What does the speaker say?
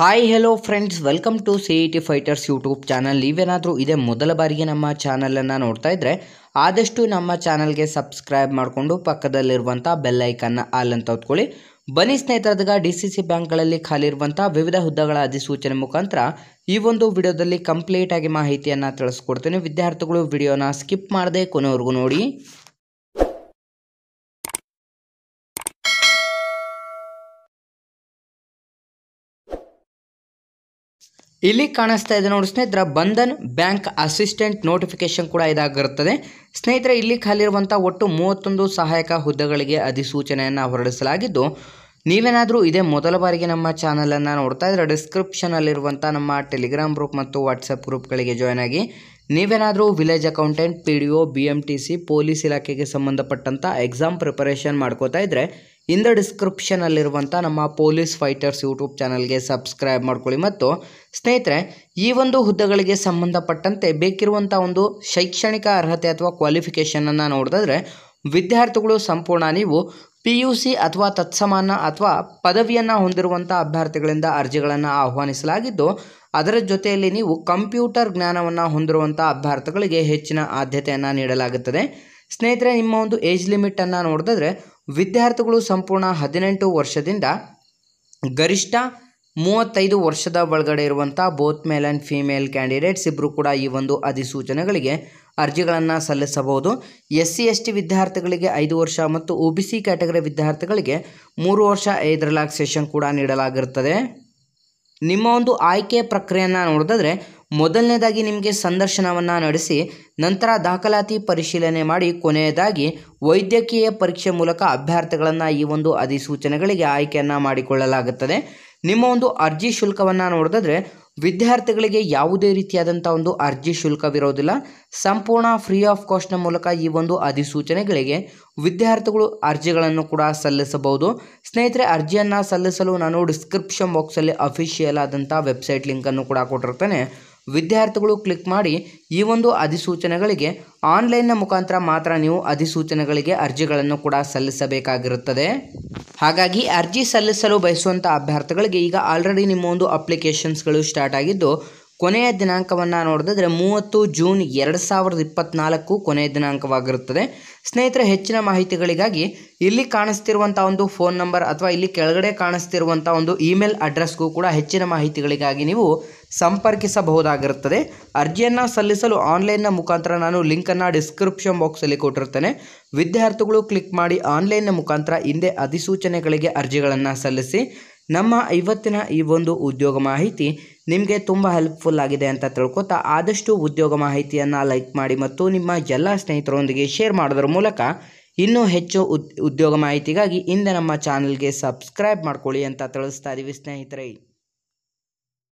hi hello friends welcome to C E T fighters YouTube channel ನೀವೇನಾದರೂ ಇದೇ ಮೊದಲ ಬಾರಿಗೆ ನಮ್ಮ ಚಾನಲನ್ನು ನೋಡ್ತಾ ಇದ್ದರೆ ಆದಷ್ಟು ನಮ್ಮ ಚಾನಲ್ಗೆ ಸಬ್ಸ್ಕ್ರೈಬ್ ಮಾಡಿಕೊಂಡು ಪಕ್ಕದಲ್ಲಿರುವಂಥ ಬೆಲ್ಲೈಕನ್ನ ಆಲ್ ಅಂತ ಹೊತ್ಕೊಳ್ಳಿ ಬನ್ನಿ ಸ್ನೇಹಿತರದಾಗ ಡಿ ಸಿ ಸಿ ಬ್ಯಾಂಕ್ಗಳಲ್ಲಿ ಖಾಲಿ ಇರುವಂಥ ವಿವಿಧ ಹುದ್ದೆಗಳ ಅಧಿಸೂಚನೆ ಮುಖಾಂತರ ಈ ಒಂದು ವಿಡಿಯೋದಲ್ಲಿ ಕಂಪ್ಲೀಟಾಗಿ ಮಾಹಿತಿಯನ್ನು ತಿಳಿಸ್ಕೊಡ್ತೀನಿ ವಿದ್ಯಾರ್ಥಿಗಳು ವಿಡಿಯೋನ ಸ್ಕಿಪ್ ಮಾಡದೆ ಕೊನೆವರೆಗೂ ನೋಡಿ ಇಲ್ಲಿ ಕಾಣಿಸ್ತಾ ಇದೆ ನೋಡಿ ಸ್ನೇಹಿತರ ಬಂಧನ್ ಬ್ಯಾಂಕ್ ಅಸಿಸ್ಟೆಂಟ್ ನೋಟಿಫಿಕೇಶನ್ ಕೂಡ ಇದಾಗಿರುತ್ತದೆ ಸ್ನೇಹಿತರೆ ಇಲ್ಲಿ ಖಾಲಿರುವಂಥ ಒಟ್ಟು ಮೂವತ್ತೊಂದು ಸಹಾಯಕ ಹುದ್ದೆಗಳಿಗೆ ಅಧಿಸೂಚನೆಯನ್ನು ಹೊರಡಿಸಲಾಗಿದ್ದು ನೀವೇನಾದರೂ ಇದೇ ಮೊದಲ ಬಾರಿಗೆ ನಮ್ಮ ಚಾನಲನ್ನು ನೋಡ್ತಾ ಇದ್ದರೆ ಡಿಸ್ಕ್ರಿಪ್ಷನಲ್ಲಿರುವಂಥ ನಮ್ಮ ಟೆಲಿಗ್ರಾಮ್ ಗ್ರೂಪ್ ಮತ್ತು ವಾಟ್ಸಪ್ ಗ್ರೂಪ್ಗಳಿಗೆ ಜಾಯ್ನ್ ಆಗಿ ನೀವೇನಾದರೂ village accountant P D B T C police ಇಲಾಖೆಗೆ ಸಂಬಂಧಪಟ್ಟಂಥ ಎಕ್ಸಾಮ್ ಪ್ರಿಪರೇಷನ್ ಮಾಡ್ಕೋತಾ ಇದ್ದರೆ ಇಂದ ಡಿಸ್ಕ್ರಿಪ್ಷನಲ್ಲಿರುವಂಥ ನಮ್ಮ ಪೊಲೀಸ್ ಫೈಟರ್ಸ್ ಯೂಟ್ಯೂಬ್ ಚಾನಲ್ಗೆ ಸಬ್ಸ್ಕ್ರೈಬ್ ಮಾಡ್ಕೊಳ್ಳಿ ಮತ್ತು ಸ್ನೇಹಿತರೆ ಈ ಒಂದು ಹುದ್ದೆಗಳಿಗೆ ಸಂಬಂಧಪಟ್ಟಂತೆ ಬೇಕಿರುವಂಥ ಒಂದು ಶೈಕ್ಷಣಿಕ ಅರ್ಹತೆ ಅಥವಾ ಕ್ವಾಲಿಫಿಕೇಷನನ್ನು ನೋಡಿದ್ರೆ ವಿದ್ಯಾರ್ಥಿಗಳು ಸಂಪೂರ್ಣ ನೀವು ಪಿ ಯು ಸಿ ಅಥವಾ ತತ್ಸಮಾನ ಅಥವಾ ಪದವಿಯನ್ನು ಹೊಂದಿರುವಂಥ ಅಭ್ಯರ್ಥಿಗಳಿಂದ ಅರ್ಜಿಗಳನ್ನು ಆಹ್ವಾನಿಸಲಾಗಿದ್ದು ಅದರ ಜೊತೆಯಲ್ಲಿ ನೀವು ಕಂಪ್ಯೂಟರ್ ಜ್ಞಾನವನ್ನು ಹೊಂದಿರುವಂಥ ಅಭ್ಯರ್ಥಿಗಳಿಗೆ ಹೆಚ್ಚಿನ ಆದ್ಯತೆಯನ್ನು ನೀಡಲಾಗುತ್ತದೆ ಸ್ನೇಹಿತರೆ ನಿಮ್ಮ ಒಂದು ಏಜ್ ಲಿಮಿಟನ್ನು ನೋಡಿದ್ರೆ ವಿದ್ಯಾರ್ಥಿಗಳು ಸಂಪೂರ್ಣ ಹದಿನೆಂಟು ವರ್ಷದಿಂದ ಗರಿಷ್ಠ ಮೂವತ್ತೈದು ವರ್ಷದ ಒಳಗಡೆ ಇರುವಂಥ both male and female candidates ಇಬ್ಬರು ಕೂಡ ಈ ಒಂದು ಅಧಿಸೂಚನೆಗಳಿಗೆ ಅರ್ಜಿಗಳನ್ನು ಸಲ್ಲಿಸಬಹುದು ಎಸ್ ಸಿ ಎಸ್ ಟಿ ವಿದ್ಯಾರ್ಥಿಗಳಿಗೆ ಐದು ವರ್ಷ ಮತ್ತು ಒ ಬಿ ಸಿ ಕ್ಯಾಟಗರಿ ವಿದ್ಯಾರ್ಥಿಗಳಿಗೆ ಮೂರು ವರ್ಷ ಐದು ಸೆಷನ್ ಕೂಡ ನೀಡಲಾಗಿರುತ್ತದೆ ನಿಮ್ಮ ಒಂದು ಆಯ್ಕೆ ಪ್ರಕ್ರಿಯೆಯನ್ನು ನೋಡಿದ್ರೆ ಮೊದಲನೇದಾಗಿ ನಿಮಗೆ ಸಂದರ್ಶನವನ್ನು ನಡೆಸಿ ನಂತರ ದಾಖಲಾತಿ ಪರಿಶೀಲನೆ ಮಾಡಿ ಕೊನೆಯದಾಗಿ ವೈದ್ಯಕೀಯ ಪರೀಕ್ಷೆ ಮೂಲಕ ಅಭ್ಯರ್ಥಿಗಳನ್ನು ಈ ಒಂದು ಅಧಿಸೂಚನೆಗಳಿಗೆ ಆಯ್ಕೆಯನ್ನು ಮಾಡಿಕೊಳ್ಳಲಾಗುತ್ತದೆ ನಿಮ್ಮ ಒಂದು ಅರ್ಜಿ ಶುಲ್ಕವನ್ನು ನೋಡಿದ್ರೆ ವಿದ್ಯಾರ್ಥಿಗಳಿಗೆ ಯಾವುದೇ ರೀತಿಯಾದಂಥ ಒಂದು ಅರ್ಜಿ ಶುಲ್ಕವಿರೋದಿಲ್ಲ ಸಂಪೂರ್ಣ ಫ್ರೀ ಆಫ್ ಕಾಸ್ಟ್ನ ಮೂಲಕ ಈ ಒಂದು ಅಧಿಸೂಚನೆಗಳಿಗೆ ವಿದ್ಯಾರ್ಥಿಗಳು ಅರ್ಜಿಗಳನ್ನು ಕೂಡ ಸಲ್ಲಿಸಬಹುದು ಸ್ನೇಹಿತರೆ ಅರ್ಜಿಯನ್ನು ಸಲ್ಲಿಸಲು ನಾನು ಡಿಸ್ಕ್ರಿಪ್ಷನ್ ಬಾಕ್ಸಲ್ಲಿ ಅಫಿಷಿಯಲ್ ಆದಂಥ ವೆಬ್ಸೈಟ್ ಲಿಂಕನ್ನು ಕೂಡ ಕೊಟ್ಟಿರ್ತೇನೆ ವಿದ್ಯಾರ್ಥಿಗಳು ಕ್ಲಿಕ್ ಮಾಡಿ ಈ ಒಂದು ಅಧಿಸೂಚನೆಗಳಿಗೆ ಆನ್ಲೈನ್ನ ಮುಖಾಂತರ ಮಾತ್ರ ನೀವು ಅಧಿಸೂಚನೆಗಳಿಗೆ ಅರ್ಜಿಗಳನ್ನು ಕೂಡ ಸಲ್ಲಿಸಬೇಕಾಗಿರುತ್ತದೆ ಹಾಗಾಗಿ ಅರ್ಜಿ ಸಲ್ಲಿಸಲು ಬಯಸುವಂಥ ಅಭ್ಯರ್ಥಿಗಳಿಗೆ ಈಗ ಆಲ್ರೆಡಿ ನಿಮ್ಮ ಒಂದು ಅಪ್ಲಿಕೇಶನ್ಸ್ಗಳು ಸ್ಟಾರ್ಟ್ ಆಗಿದ್ದು ಕೊನೆಯ ದಿನಾಂಕವನ್ನು ನೋಡಿದ್ರೆ ಮೂವತ್ತು ಜೂನ್ ಎರಡು ಸಾವಿರದ ಇಪ್ಪತ್ತ್ನಾಲ್ಕು ಕೊನೆಯ ದಿನಾಂಕವಾಗಿರುತ್ತದೆ ಸ್ನೇಹಿತರೆ ಹೆಚ್ಚಿನ ಮಾಹಿತಿಗಳಿಗಾಗಿ ಇಲ್ಲಿ ಕಾಣಿಸ್ತಿರುವಂಥ ಒಂದು ಫೋನ್ ನಂಬರ್ ಅಥವಾ ಇಲ್ಲಿ ಕೆಳಗಡೆ ಕಾಣಿಸ್ತಿರುವಂಥ ಒಂದು ಇಮೇಲ್ ಅಡ್ರೆಸ್ಗೂ ಕೂಡ ಹೆಚ್ಚಿನ ಮಾಹಿತಿಗಳಿಗಾಗಿ ನೀವು ಸಂಪರ್ಕಿಸಬಹುದಾಗಿರುತ್ತದೆ ಅರ್ಜಿಯನ್ನು ಸಲ್ಲಿಸಲು ಆನ್ಲೈನ್ನ ಮುಖಾಂತರ ನಾನು ಲಿಂಕನ್ನು ಡಿಸ್ಕ್ರಿಪ್ಷನ್ ಬಾಕ್ಸಲ್ಲಿ ಕೊಟ್ಟಿರ್ತೇನೆ ವಿದ್ಯಾರ್ಥಿಗಳು ಕ್ಲಿಕ್ ಮಾಡಿ ಆನ್ಲೈನ್ನ ಮುಖಾಂತರ ಹಿಂದೆ ಅಧಿಸೂಚನೆಗಳಿಗೆ ಅರ್ಜಿಗಳನ್ನು ಸಲ್ಲಿಸಿ ನಮ್ಮ ಇವತ್ತಿನ ಈ ಒಂದು ಉದ್ಯೋಗ ಮಾಹಿತಿ ನಿಮಗೆ ತುಂಬ ಹೆಲ್ಪ್ಫುಲ್ ಆಗಿದೆ ಅಂತ ತಿಳ್ಕೊತಾ ಆದಷ್ಟು ಉದ್ಯೋಗ ಮಾಹಿತಿಯನ್ನು ಲೈಕ್ ಮಾಡಿ ಮತ್ತು ನಿಮ್ಮ ಎಲ್ಲ ಸ್ನೇಹಿತರೊಂದಿಗೆ ಶೇರ್ ಮಾಡೋದ್ರ ಮೂಲಕ ಇನ್ನೂ ಹೆಚ್ಚು ಉದ್ಯೋಗ ಮಾಹಿತಿಗಾಗಿ ಹಿಂದೆ ನಮ್ಮ ಚಾನಲ್ಗೆ ಸಬ್ಸ್ಕ್ರೈಬ್ ಮಾಡ್ಕೊಳ್ಳಿ ಅಂತ ತಿಳಿಸ್ತಾ ಇದ್ದೀವಿ ಸ್ನೇಹಿತರೆ